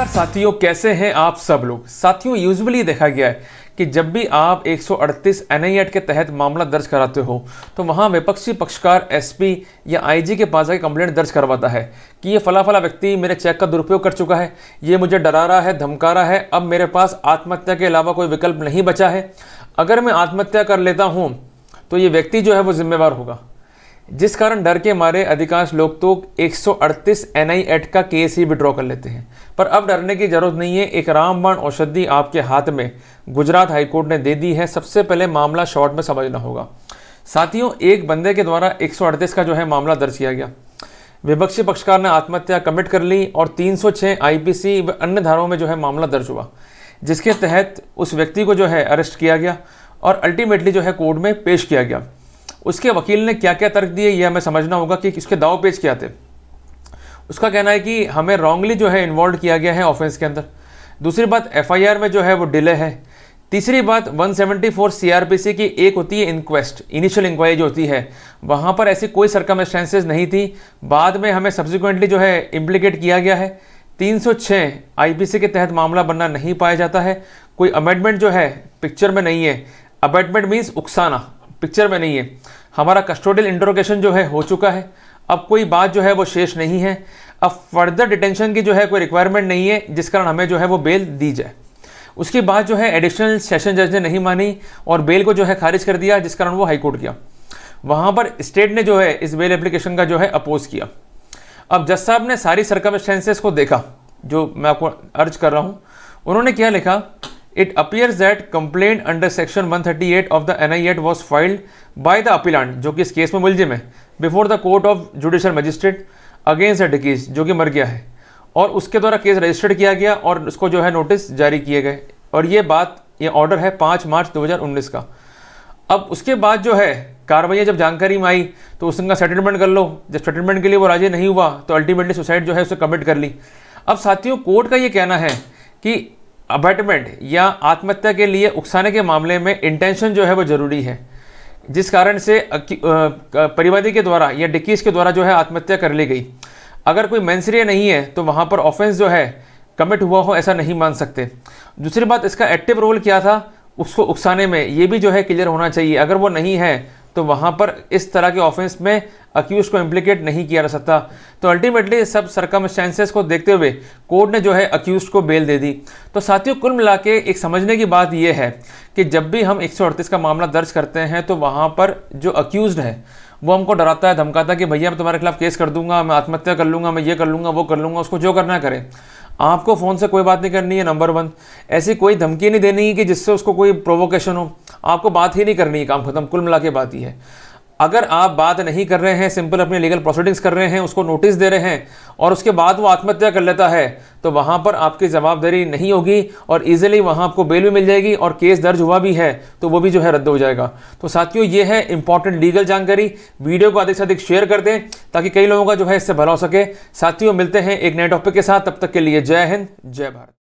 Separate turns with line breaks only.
नमस्कार साथियों कैसे हैं आप सब लोग साथियों यूजुअली देखा गया है कि जब भी आप 138 एनआईएट के तहत मामला दर्ज कराते हो तो वहाँ विपक्षी पक्षकार एसपी या आईजी के पास जाकर कंप्लेंट दर्ज करवाता है कि ये फला फला व्यक्ति मेरे चेक का दुरुपयोग कर चुका है ये मुझे डरा रहा है धमका रहा है अब मेरे पास आत्महत्या के अलावा कोई विकल्प नहीं बचा है अगर मैं आत्महत्या कर लेता हूँ तो ये व्यक्ति जो है वो जिम्मेवार होगा जिस कारण डर के मारे अधिकांश लोग तो 138 एनआई एक्ट का केस ही विड्रॉ कर लेते हैं पर अब डरने की जरूरत नहीं है एक रामबाण औषधि आपके हाथ में गुजरात हाईकोर्ट ने दे दी है सबसे पहले मामला शॉर्ट में समझना होगा साथियों एक बंदे के द्वारा 138 का जो है मामला दर्ज किया गया विपक्षी पक्षकार ने आत्महत्या कमिट कर ली और 306 आईपीसी व अन्य धाराओं में जो है मामला दर्ज हुआ जिसके तहत उस व्यक्ति को जो है अरेस्ट किया गया और अल्टीमेटली जो है कोर्ट में पेश किया गया उसके वकील ने क्या क्या तर्क दिए ये हमें समझना होगा कि इसके दाव पेज क्या थे उसका कहना है कि हमें रॉन्गली जो है इन्वॉल्व किया गया है ऑफेंस के अंदर दूसरी बात एफआईआर में जो है वो डिले है तीसरी बात 174 सीआरपीसी की एक होती है इंक्वेस्ट इनिशियल इंक्वायरी जो होती है वहाँ पर ऐसी कोई सरकमस्टेंसेज नहीं थी बाद में हमें सब्सिक्वेंटली जो है इम्प्लीकेट किया गया है 306 आईपीसी के तहत मामला बनना नहीं पाया जाता है कोई अमेंडमेंट जो है पिक्चर में नहीं है अमेंडमेंट मीन्स उकसाना पिक्चर में नहीं है हमारा कस्टोडियल इंट्रोगेशन जो है हो चुका है अब कोई बात जो है वो शेष नहीं है अब फर्दर डिटेंशन की जो है कोई रिक्वायरमेंट नहीं है जिस कारण हमें जो है वो बेल दी जाए उसके बाद जो है एडिशनल सेशन जज ने नहीं मानी और बेल को जो है खारिज कर दिया जिस कारण वो हाईकोर्ट गया वहाँ पर स्टेट ने जो है इस बेल एप्लीकेशन का जो है अपोज किया अब जज साहब ने सारी सरकमस्टेंसेस को देखा जो मैं आपको अर्ज कर रहा हूँ उन्होंने क्या लिखा it appears that complain under section 138 the N I act was filed by the appellant जो कि इस केस में मुलजिम है before the court of judicial magistrate against the डिकीज जो कि मर गया है और उसके द्वारा केस रजिस्टर्ड किया गया और उसको जो है नोटिस जारी किए गए और ये बात ये ऑर्डर है पाँच मार्च उन्नीस का अब उसके बाद जो है कार्रवाइयाँ जब जानकारी में आई तो उसका सेटलमेंट कर लो जब सेटलमेंट के लिए वो राजी नहीं हुआ तो अल्टीमेटली सुसाइड जो है उसे कमिट कर ली अब साथियों कोर्ट का ये कहना है कि अबैटमेंट या आत्महत्या के लिए उकसाने के मामले में इंटेंशन जो है वो ज़रूरी है जिस कारण से परिवादी के द्वारा या डिक्कीस के द्वारा जो है आत्महत्या कर ली गई अगर कोई मैंसरिया नहीं है तो वहाँ पर ऑफेंस जो है कमिट हुआ हो ऐसा नहीं मान सकते दूसरी बात इसका एक्टिव रोल क्या था उसको उकसाने में ये भी जो है क्लियर होना चाहिए अगर वो नहीं है तो वहाँ पर इस तरह के ऑफेंस में अक्यूज को इम्प्लीकेट नहीं किया जा सकता तो अल्टीमेटली सब सरकम को देखते हुए कोर्ट ने जो है अक्यूज को बेल दे दी तो साथियों कुल मिला के एक समझने की बात यह है कि जब भी हम एक का मामला दर्ज करते हैं तो वहाँ पर जो अक्यूज है वो हमको डराता है धमकाता है कि भैया मैं तुम्हारे खिलाफ केस कर दूंगा मैं आत्महत्या कर लूँगा मैं ये कर लूँगा वो कर लूँगा उसको जो करना करें आपको फ़ोन से कोई बात नहीं करनी है नंबर वन ऐसी कोई धमकी नहीं देनी है कि जिससे उसको कोई प्रोवोकेशन हो आपको बात ही नहीं करनी है काम खत्म कुल मिला के बात ही है अगर आप बात नहीं कर रहे हैं सिंपल अपने लीगल प्रोसीडिंग्स कर रहे हैं उसको नोटिस दे रहे हैं और उसके बाद वो आत्महत्या कर लेता है तो वहाँ पर आपकी जवाबदारी नहीं होगी और इजीली वहाँ आपको बेल भी मिल जाएगी और केस दर्ज हुआ भी है तो वो भी जो है रद्द हो जाएगा तो साथियों ये है इंपॉर्टेंट लीगल जानकारी वीडियो को अधिक से अधिक शेयर कर दें ताकि कई लोगों का जो है इससे भला हो सके साथियों मिलते हैं एक नए टॉपिक के साथ तब तक के लिए जय हिंद जय भारत